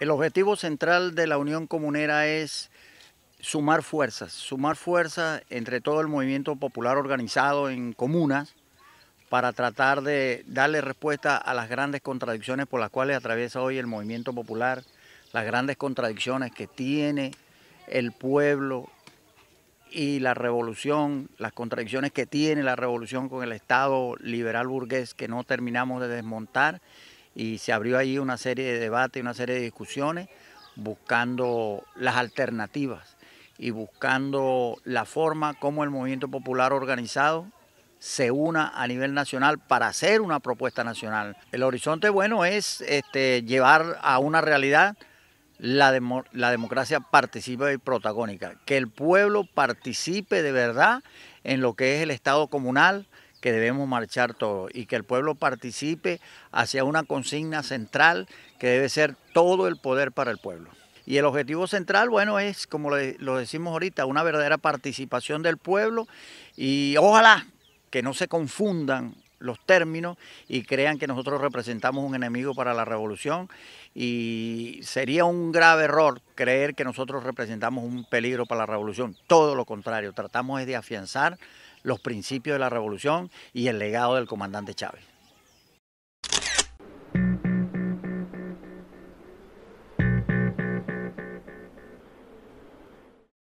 El objetivo central de la Unión Comunera es sumar fuerzas, sumar fuerzas entre todo el movimiento popular organizado en comunas para tratar de darle respuesta a las grandes contradicciones por las cuales atraviesa hoy el movimiento popular, las grandes contradicciones que tiene el pueblo y la revolución, las contradicciones que tiene la revolución con el Estado liberal burgués que no terminamos de desmontar y se abrió ahí una serie de debates, una serie de discusiones, buscando las alternativas y buscando la forma como el movimiento popular organizado se una a nivel nacional para hacer una propuesta nacional. El horizonte bueno es este, llevar a una realidad la, la democracia participativa y protagónica, que el pueblo participe de verdad en lo que es el Estado comunal, que debemos marchar todos y que el pueblo participe hacia una consigna central que debe ser todo el poder para el pueblo. Y el objetivo central, bueno, es, como lo decimos ahorita, una verdadera participación del pueblo y ojalá que no se confundan los términos y crean que nosotros representamos un enemigo para la revolución y sería un grave error creer que nosotros representamos un peligro para la revolución. Todo lo contrario, tratamos de afianzar los principios de la revolución y el legado del comandante Chávez.